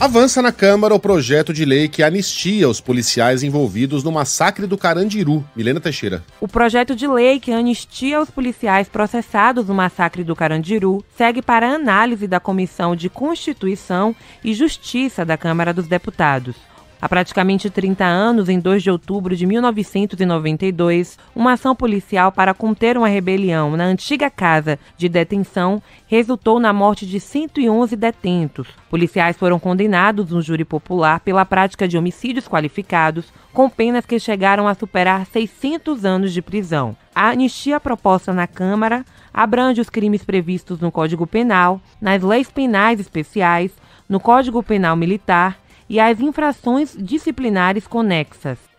Avança na Câmara o projeto de lei que anistia os policiais envolvidos no massacre do Carandiru. Milena Teixeira. O projeto de lei que anistia os policiais processados no massacre do Carandiru segue para análise da Comissão de Constituição e Justiça da Câmara dos Deputados. Há praticamente 30 anos, em 2 de outubro de 1992, uma ação policial para conter uma rebelião na antiga casa de detenção resultou na morte de 111 detentos. Policiais foram condenados no júri popular pela prática de homicídios qualificados, com penas que chegaram a superar 600 anos de prisão. A anistia proposta na Câmara abrange os crimes previstos no Código Penal, nas leis penais especiais, no Código Penal Militar e as infrações disciplinares conexas.